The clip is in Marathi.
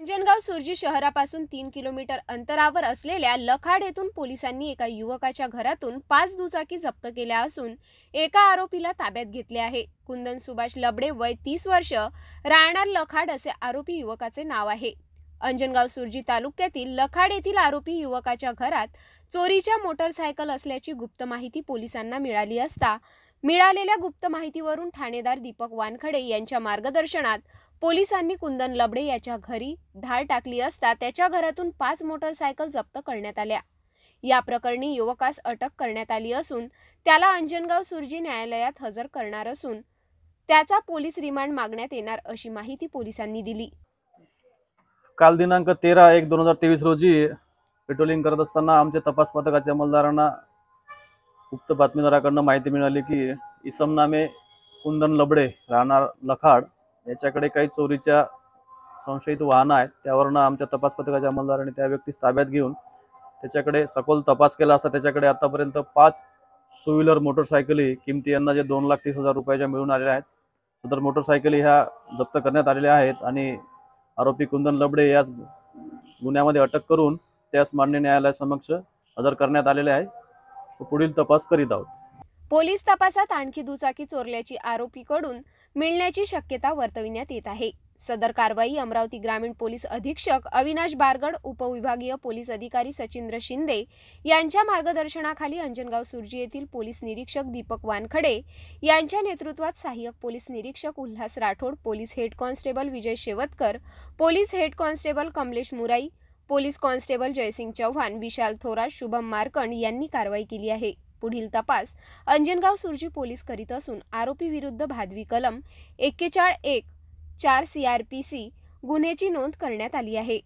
अंजनगाव सुरजी शहरापासून तीन किलोमीटर अंतरावर असलेल्या लखाड येथून पोलिसांनी एका युवकाच्या घरातून पाच दुचाकी जप्त केल्या असून एका आरोपीला ताब्यात घेतले आहे कुंदन सुभाष लबडे वय तीस वर्ष राहणार लखाड असे आरोपी युवकाचे नाव आहे अंजनगाव सुरजी तालुक्यातील लखाड येथील आरोपी युवकाच्या घरात चोरीच्या मोटरसायकल असल्याची गुप्त माहिती पोलिसांना मिळाली असता मिळालेल्या गुप्त माहितीवरून ठाणेदार दीपक वानखडे यांच्या मार्गदर्शनात पोलिसांनी कुंदन लबडे याच्या घरी धाड टाकली असता त्याच्या घरातून पाच मोटरसायकल जप्त करण्यात आल्या या प्रकरणी युवकास अटक करण्यात आली असून त्याला अंजनगाव सुरजी न्यायालयात हजर करणार असून त्याचा पोलीस रिमांड मागण्यात येणार अशी माहिती पोलिसांनी दिली काल दिनांक तेरा एक दोन हजार तेवीस रोजी पेट्रोलिंग करत असताना आमच्या तपास पथकाच्या अंमलदारांना गुप्त बातमीदाराकडनं माहिती मिळाली की इसम नामे कुंदन लबडे राहणार लखाड याच्याकडे काही चोरीच्या संशयित वाहनं आहेत त्यावरनं आमच्या तपास पथकाच्या अंमलदाराने त्या व्यक्तीस ताब्यात घेऊन त्याच्याकडे सखोल तपास केला असता त्याच्याकडे आतापर्यंत पाच टू व्हीलर मोटरसायकली किमती यांना जे दोन लाख तीस हजार रुपयाच्या मिळून आलेल्या आहेत सदर मोटरसायकली ह्या जप्त करण्यात आलेल्या आहेत आणि आरोपी कुंदन लबडे यास गुन्ह्यामध्ये अटक करून त्यास मान्य समक्ष हजर करण्यात आलेले आहे पुढील तपास करीत आहोत पोलीस तपासात आणखी दुचाकी चोरल्याची आरोपीकडून मिळण्याची शक्यता वर्तविण्यात येत आहे सदर कारवाई अमरावती ग्रामीण पोलीस अधीक्षक अविनाश बारगड उपविभागीय पोलीस अधिकारी सचिंद्र शिंदे यांच्या मार्गदर्शनाखाली अंजनगाव सुर्जी येथील पोलीस निरीक्षक दीपक वानखडे यांच्या नेतृत्वात सहाय्यक पोलीस निरीक्षक Ulhas Rathod police head constable Vijay Shevatkar police head constable Kamlesh Murai police constable Jaysing Chavan Vishal Thora Shubham Markand यांनी कारवाई केली आहे पुढील तपास अंजनगाव सुरजी पोलीस करीत असून विरुद्ध भादवी कलम एक्केचाळ एक चार सी आर पी सी गुन्ह्याची नोंद करण्यात आली आहे